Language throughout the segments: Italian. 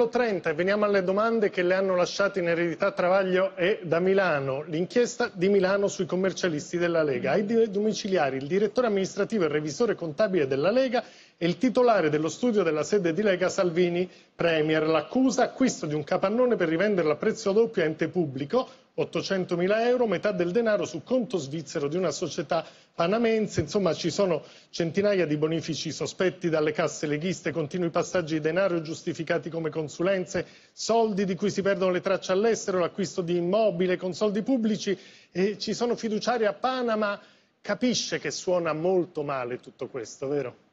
Capitolo 30 e veniamo alle domande che le hanno lasciate in eredità Travaglio e da Milano. L'inchiesta di Milano sui commercialisti della Lega. Ai domiciliari il direttore amministrativo e il revisore contabile della Lega e il titolare dello studio della sede di Lega Salvini Premier. L'accusa acquisto di un capannone per rivenderlo a prezzo doppio a ente pubblico 800.000 euro, metà del denaro su conto svizzero di una società panamense, insomma ci sono centinaia di bonifici sospetti dalle casse leghiste, continui passaggi di denaro giustificati come consulenze, soldi di cui si perdono le tracce all'estero, l'acquisto di immobile con soldi pubblici e ci sono fiduciari a Panama, capisce che suona molto male tutto questo, vero?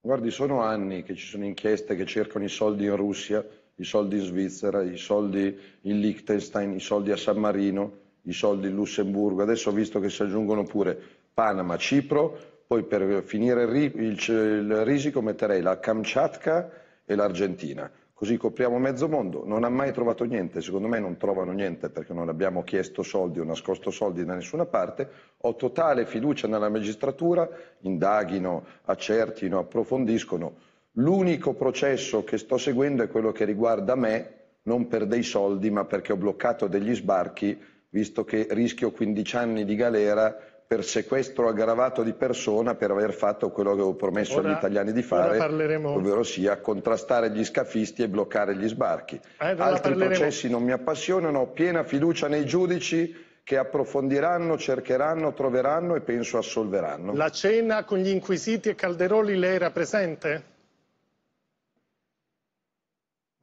Guardi, sono anni che ci sono inchieste che cercano i soldi in Russia i soldi in Svizzera, i soldi in Liechtenstein, i soldi a San Marino, i soldi in Lussemburgo. Adesso ho visto che si aggiungono pure Panama, Cipro, poi per finire il, risico metterei la Kamchatka e l'Argentina. Così copriamo mezzo mondo. Non ha mai trovato niente, secondo me non trovano niente perché non abbiamo chiesto soldi o nascosto soldi da nessuna parte. Ho totale fiducia nella magistratura, indaghino, accertino, approfondiscono L'unico processo che sto seguendo è quello che riguarda me, non per dei soldi, ma perché ho bloccato degli sbarchi, visto che rischio 15 anni di galera per sequestro aggravato di persona per aver fatto quello che avevo promesso ora, agli italiani di fare, ovvero sia contrastare gli scafisti e bloccare gli sbarchi. Eh, Altri processi non mi appassionano, ho piena fiducia nei giudici che approfondiranno, cercheranno, troveranno e penso assolveranno. La cena con gli inquisiti e Calderoli lei era presente?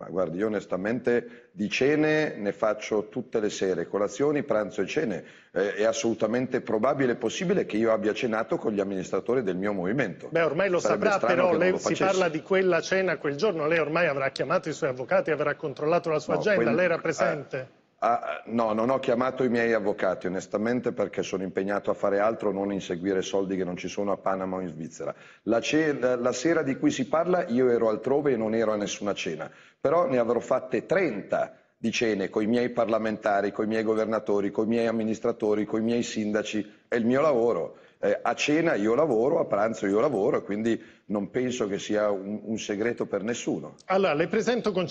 Ma guardi, io onestamente di cene ne faccio tutte le sere, colazioni, pranzo e cene. Eh, è assolutamente probabile e possibile che io abbia cenato con gli amministratori del mio movimento. Beh, ormai lo Sarebbe saprà, però lei si parla di quella cena quel giorno, lei ormai avrà chiamato i suoi avvocati, avrà controllato la sua no, agenda, quel... lei era presente. Eh Ah, ah, no, non ho chiamato i miei avvocati, onestamente, perché sono impegnato a fare altro, non inseguire soldi che non ci sono a Panama o in Svizzera. La, cena, la sera di cui si parla io ero altrove e non ero a nessuna cena, però ne avrò fatte 30 di cene con i miei parlamentari, con i miei governatori, con i miei amministratori, con i miei sindaci, è il mio lavoro. Eh, a cena io lavoro, a pranzo io lavoro, quindi non penso che sia un, un segreto per nessuno. Allora, le presento con